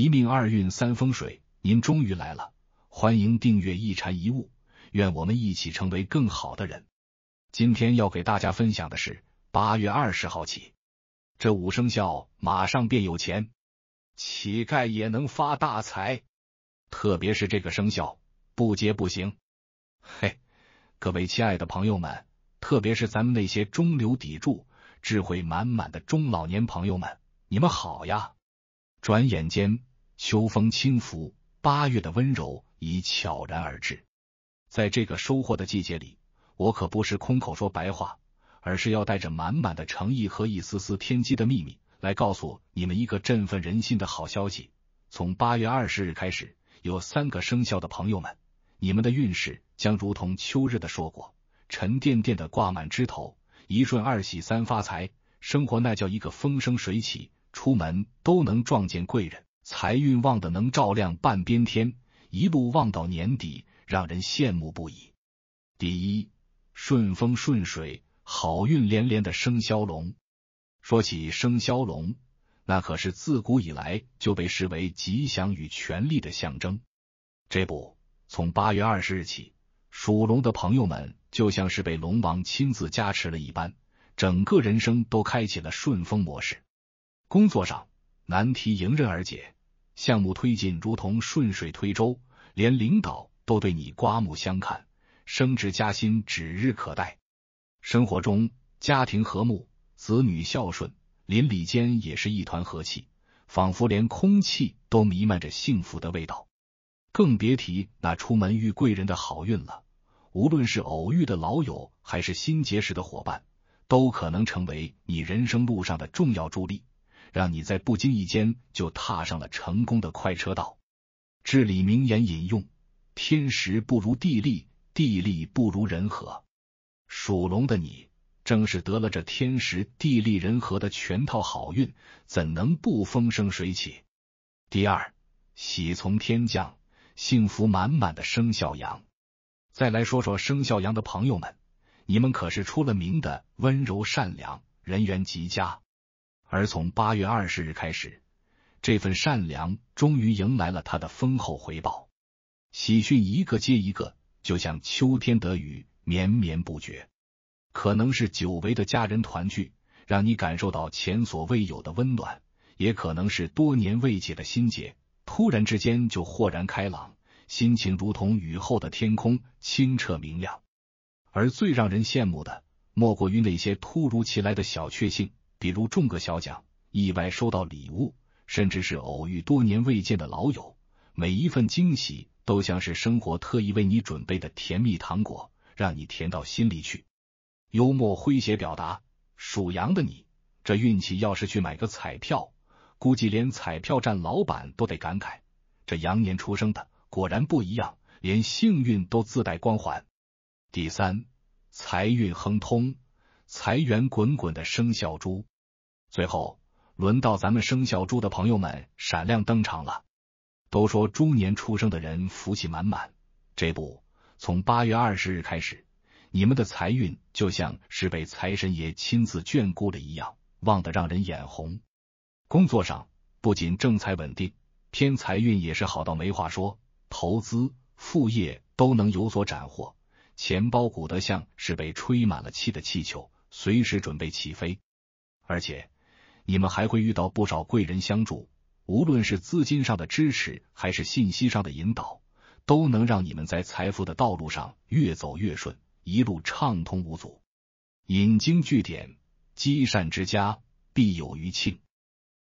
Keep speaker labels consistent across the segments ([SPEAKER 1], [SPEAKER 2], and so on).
[SPEAKER 1] 一命二运三风水，您终于来了，欢迎订阅一禅一悟，愿我们一起成为更好的人。今天要给大家分享的是八月二十号起，这五生肖马上变有钱，乞丐也能发大财，特别是这个生肖不接不行。嘿，各位亲爱的朋友们，特别是咱们那些中流砥柱、智慧满满的中老年朋友们，你们好呀！转眼间。秋风轻拂，八月的温柔已悄然而至。在这个收获的季节里，我可不是空口说白话，而是要带着满满的诚意和一丝丝天机的秘密，来告诉你们一个振奋人心的好消息。从八月二十日开始，有三个生肖的朋友们，你们的运势将如同秋日的硕果，沉甸甸的挂满枝头。一顺二喜三发财，生活那叫一个风生水起，出门都能撞见贵人。财运旺的能照亮半边天，一路旺到年底，让人羡慕不已。第一，顺风顺水，好运连连的生肖龙。说起生肖龙，那可是自古以来就被视为吉祥与权力的象征。这不，从八月二十日起，属龙的朋友们就像是被龙王亲自加持了一般，整个人生都开启了顺风模式。工作上难题迎刃而解。项目推进如同顺水推舟，连领导都对你刮目相看，升职加薪指日可待。生活中，家庭和睦，子女孝顺，邻里间也是一团和气，仿佛连空气都弥漫着幸福的味道。更别提那出门遇贵人的好运了，无论是偶遇的老友，还是新结识的伙伴，都可能成为你人生路上的重要助力。让你在不经意间就踏上了成功的快车道。至理名言引用：天时不如地利，地利不如人和。属龙的你正是得了这天时、地利、人和的全套好运，怎能不风生水起？第二，喜从天降，幸福满满的生肖羊。再来说说生肖羊的朋友们，你们可是出了名的温柔善良，人缘极佳。而从八月二十日开始，这份善良终于迎来了他的丰厚回报。喜讯一个接一个，就像秋天的雨，绵绵不绝。可能是久违的家人团聚，让你感受到前所未有的温暖；也可能是多年未解的心结，突然之间就豁然开朗，心情如同雨后的天空，清澈明亮。而最让人羡慕的，莫过于那些突如其来的小确幸。比如中个小奖，意外收到礼物，甚至是偶遇多年未见的老友，每一份惊喜都像是生活特意为你准备的甜蜜糖果，让你甜到心里去。幽默诙谐表达，属羊的你，这运气要是去买个彩票，估计连彩票站老板都得感慨：这羊年出生的果然不一样，连幸运都自带光环。第三，财运亨通。财源滚滚的生肖猪，最后轮到咱们生肖猪的朋友们闪亮登场了。都说猪年出生的人福气满满，这不，从八月二十日开始，你们的财运就像是被财神爷亲自眷顾了一样，旺得让人眼红。工作上不仅正财稳定，偏财运也是好到没话说，投资副业都能有所斩获，钱包鼓得像是被吹满了气的气球。随时准备起飞，而且你们还会遇到不少贵人相助。无论是资金上的支持，还是信息上的引导，都能让你们在财富的道路上越走越顺，一路畅通无阻。引经据典，积善之家必有余庆。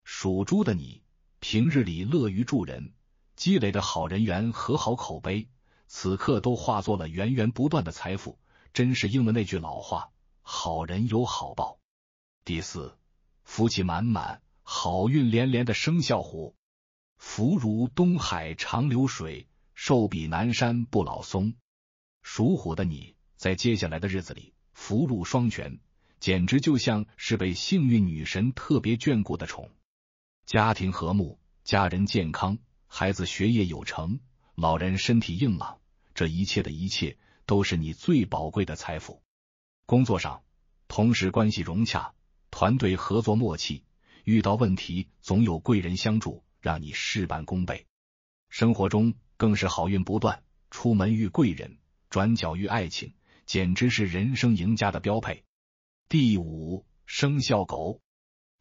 [SPEAKER 1] 属猪的你，平日里乐于助人，积累的好人缘和好口碑，此刻都化作了源源不断的财富，真是应了那句老话。好人有好报，第四，福气满满，好运连连的生肖虎，福如东海长流水，寿比南山不老松。属虎的你，在接下来的日子里，福禄双全，简直就像是被幸运女神特别眷顾的宠。家庭和睦，家人健康，孩子学业有成，老人身体硬朗，这一切的一切，都是你最宝贵的财富。工作上，同事关系融洽，团队合作默契，遇到问题总有贵人相助，让你事半功倍。生活中更是好运不断，出门遇贵人，转角遇爱情，简直是人生赢家的标配。第五，生肖狗，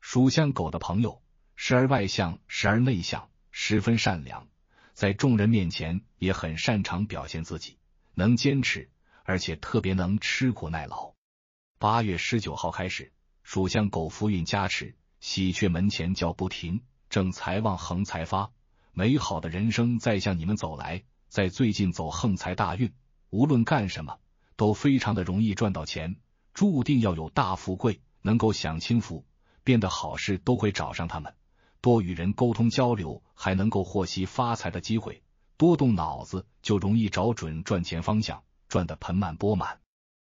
[SPEAKER 1] 属相狗的朋友，时而外向，时而内向，十分善良，在众人面前也很擅长表现自己，能坚持，而且特别能吃苦耐劳。八月十九号开始，属相狗福运加持，喜鹊门前叫不停，正财旺，横财发，美好的人生在向你们走来。在最近走横财大运，无论干什么都非常的容易赚到钱，注定要有大富贵，能够享清福，变得好事都会找上他们。多与人沟通交流，还能够获悉发财的机会。多动脑子，就容易找准赚钱方向，赚得盆满钵满。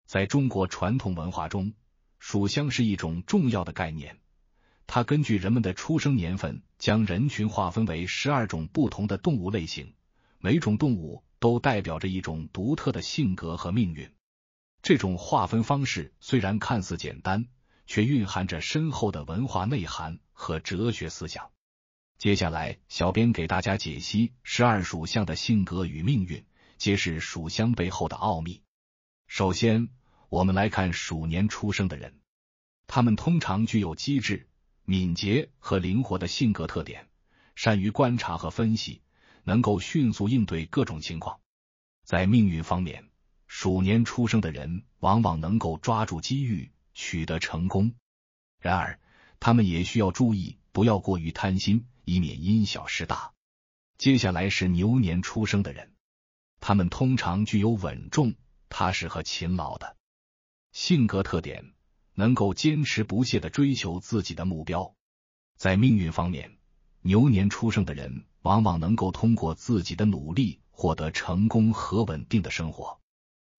[SPEAKER 1] 在中国传统文化中，属相是一种重要的概念。它根据人们的出生年份，将人群划分为十二种不同的动物类型，每种动物都代表着一种独特的性格和命运。这种划分方式虽然看似简单，却蕴含着深厚的文化内涵和哲学思想。接下来，小编给大家解析十二属相的性格与命运，揭示属相背后的奥秘。首先，我们来看鼠年出生的人，他们通常具有机智、敏捷和灵活的性格特点，善于观察和分析，能够迅速应对各种情况。在命运方面，鼠年出生的人往往能够抓住机遇，取得成功。然而，他们也需要注意不要过于贪心，以免因小失大。接下来是牛年出生的人，他们通常具有稳重。他适和勤劳的性格特点，能够坚持不懈的追求自己的目标。在命运方面，牛年出生的人往往能够通过自己的努力获得成功和稳定的生活，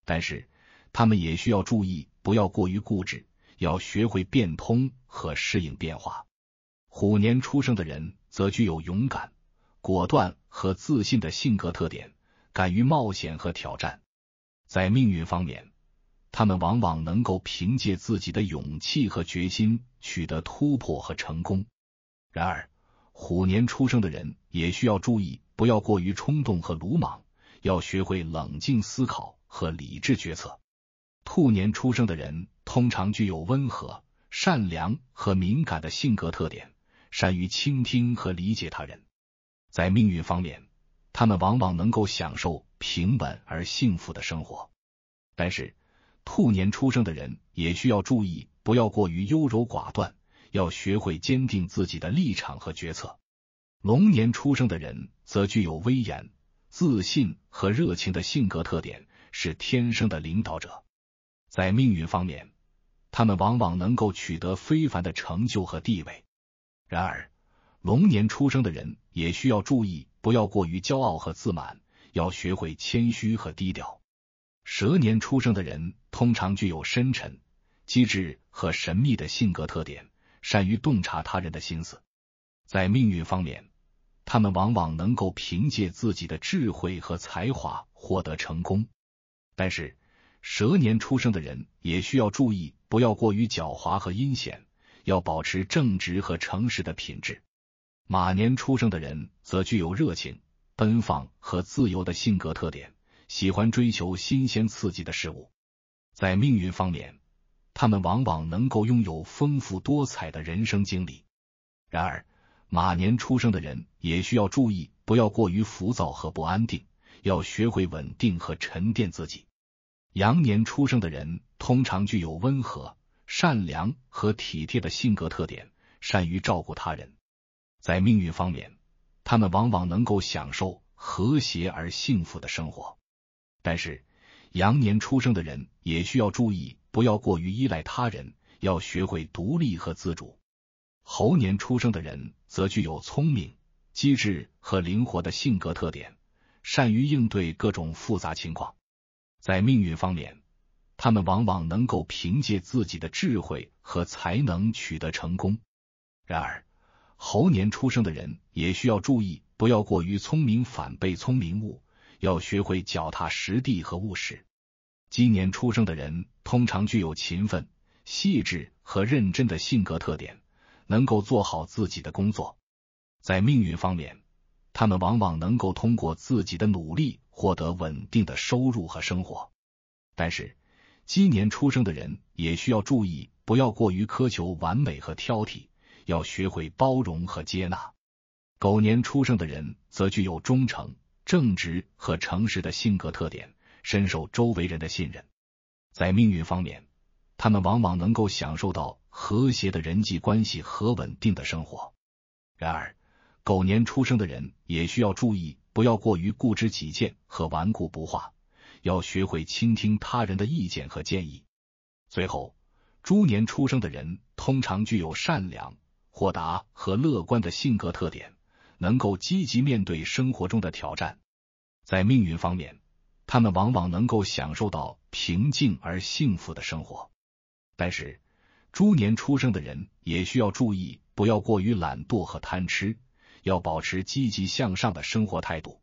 [SPEAKER 1] 但是他们也需要注意不要过于固执，要学会变通和适应变化。虎年出生的人则具有勇敢、果断和自信的性格特点，敢于冒险和挑战。在命运方面，他们往往能够凭借自己的勇气和决心取得突破和成功。然而，虎年出生的人也需要注意，不要过于冲动和鲁莽，要学会冷静思考和理智决策。兔年出生的人通常具有温和、善良和敏感的性格特点，善于倾听和理解他人。在命运方面，他们往往能够享受。平稳而幸福的生活，但是兔年出生的人也需要注意，不要过于优柔寡断，要学会坚定自己的立场和决策。龙年出生的人则具有威严、自信和热情的性格特点，是天生的领导者。在命运方面，他们往往能够取得非凡的成就和地位。然而，龙年出生的人也需要注意，不要过于骄傲和自满。要学会谦虚和低调。蛇年出生的人通常具有深沉、机智和神秘的性格特点，善于洞察他人的心思。在命运方面，他们往往能够凭借自己的智慧和才华获得成功。但是，蛇年出生的人也需要注意，不要过于狡猾和阴险，要保持正直和诚实的品质。马年出生的人则具有热情。奔放和自由的性格特点，喜欢追求新鲜刺激的事物。在命运方面，他们往往能够拥有丰富多彩的人生经历。然而，马年出生的人也需要注意，不要过于浮躁和不安定，要学会稳定和沉淀自己。羊年出生的人通常具有温和、善良和体贴的性格特点，善于照顾他人。在命运方面。他们往往能够享受和谐而幸福的生活，但是羊年出生的人也需要注意，不要过于依赖他人，要学会独立和自主。猴年出生的人则具有聪明、机智和灵活的性格特点，善于应对各种复杂情况。在命运方面，他们往往能够凭借自己的智慧和才能取得成功。然而，猴年出生的人也需要注意，不要过于聪明反被聪明误，要学会脚踏实地和务实。今年出生的人通常具有勤奋、细致和认真的性格特点，能够做好自己的工作。在命运方面，他们往往能够通过自己的努力获得稳定的收入和生活。但是，今年出生的人也需要注意，不要过于苛求完美和挑剔。要学会包容和接纳。狗年出生的人则具有忠诚、正直和诚实的性格特点，深受周围人的信任。在命运方面，他们往往能够享受到和谐的人际关系和稳定的生活。然而，狗年出生的人也需要注意，不要过于固执己见和顽固不化，要学会倾听他人的意见和建议。最后，猪年出生的人通常具有善良。豁达和乐观的性格特点，能够积极面对生活中的挑战。在命运方面，他们往往能够享受到平静而幸福的生活。但是，猪年出生的人也需要注意，不要过于懒惰和贪吃，要保持积极向上的生活态度。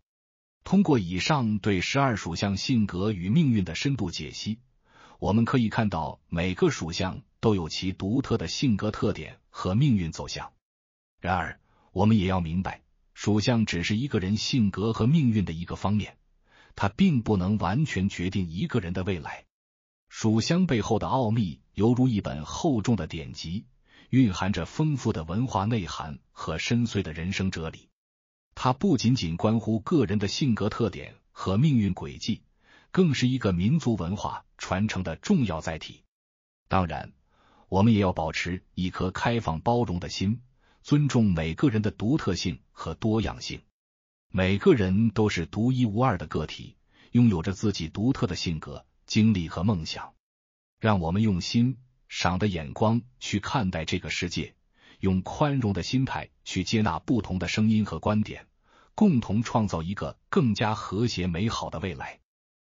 [SPEAKER 1] 通过以上对十二属相性格与命运的深度解析，我们可以看到每个属相都有其独特的性格特点。和命运走向。然而，我们也要明白，属相只是一个人性格和命运的一个方面，它并不能完全决定一个人的未来。属相背后的奥秘，犹如一本厚重的典籍，蕴含着丰富的文化内涵和深邃的人生哲理。它不仅仅关乎个人的性格特点和命运轨迹，更是一个民族文化传承的重要载体。当然。我们也要保持一颗开放包容的心，尊重每个人的独特性和多样性。每个人都是独一无二的个体，拥有着自己独特的性格、经历和梦想。让我们用心赏的眼光去看待这个世界，用宽容的心态去接纳不同的声音和观点，共同创造一个更加和谐美好的未来。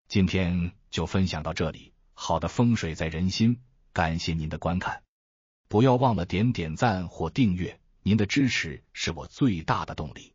[SPEAKER 1] 今天就分享到这里。好的风水在人心。感谢您的观看，不要忘了点点赞或订阅，您的支持是我最大的动力。